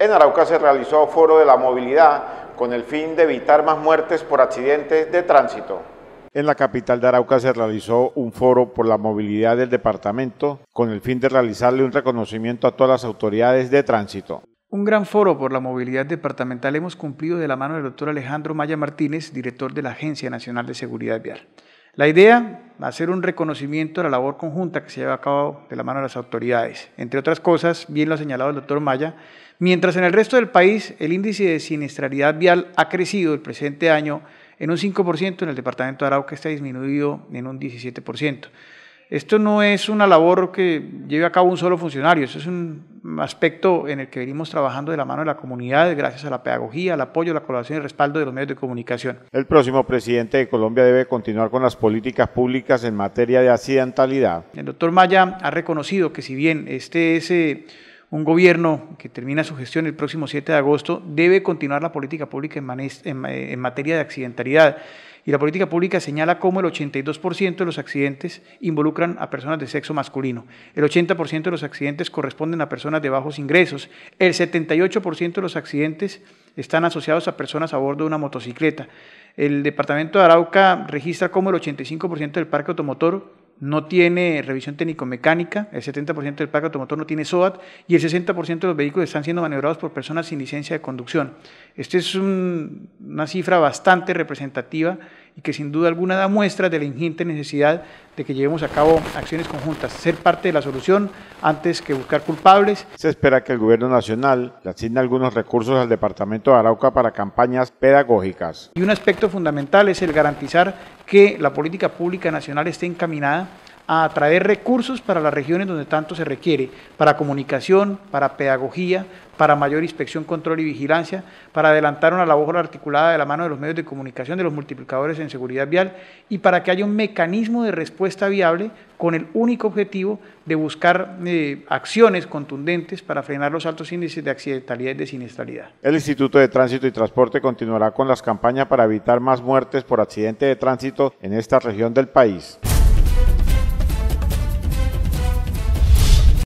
En Arauca se realizó foro de la movilidad con el fin de evitar más muertes por accidentes de tránsito. En la capital de Arauca se realizó un foro por la movilidad del departamento con el fin de realizarle un reconocimiento a todas las autoridades de tránsito. Un gran foro por la movilidad departamental hemos cumplido de la mano del doctor Alejandro Maya Martínez, director de la Agencia Nacional de Seguridad Vial. La idea, hacer un reconocimiento de la labor conjunta que se lleva a cabo de la mano de las autoridades. Entre otras cosas, bien lo ha señalado el doctor Maya, mientras en el resto del país el índice de siniestralidad vial ha crecido el presente año en un 5%, en el departamento de Arauca está disminuido en un 17%. Esto no es una labor que lleve a cabo un solo funcionario, esto es un, aspecto en el que venimos trabajando de la mano de la comunidad, gracias a la pedagogía, el apoyo, la colaboración y el respaldo de los medios de comunicación. El próximo presidente de Colombia debe continuar con las políticas públicas en materia de accidentalidad. El doctor Maya ha reconocido que si bien este es... Eh, un gobierno que termina su gestión el próximo 7 de agosto debe continuar la política pública eh, en, materia de accidentalidad. Y la política pública señala cómo el 82% de los accidentes involucran a personas de sexo masculino, el 80% de los accidentes corresponden a personas de bajos ingresos, el 78% de los accidentes están asociados a personas a bordo de una motocicleta. El departamento de Arauca registra cómo el 85% del parque automotor no tiene revisión técnico-mecánica, el 70% del parque automotor no tiene SOAT y el 60% de los vehículos están siendo maniobrados por personas sin licencia de conducción. Esta es una cifra bastante representativa y que sin duda alguna da muestra de la ingente necesidad de que llevemos a cabo acciones conjuntas, ser parte de la solución antes que buscar culpables. Se espera que el Gobierno Nacional le asigne algunos recursos al Departamento de Arauca para campañas pedagógicas. Y un aspecto fundamental es el garantizar que la política pública nacional esté encaminada a atraer recursos para las regiones donde tanto se requiere, para comunicación, para pedagogía, para mayor inspección, control y vigilancia, para adelantar una labor articulada de la mano de los medios de comunicación, de los multiplicadores en seguridad vial y para que haya un mecanismo de respuesta viable con el único objetivo de buscar eh, acciones contundentes para frenar los altos índices de accidentalidad y de siniestralidad. El Instituto de Tránsito y Transporte continuará con las campañas para evitar más muertes por accidente de tránsito en esta región del país.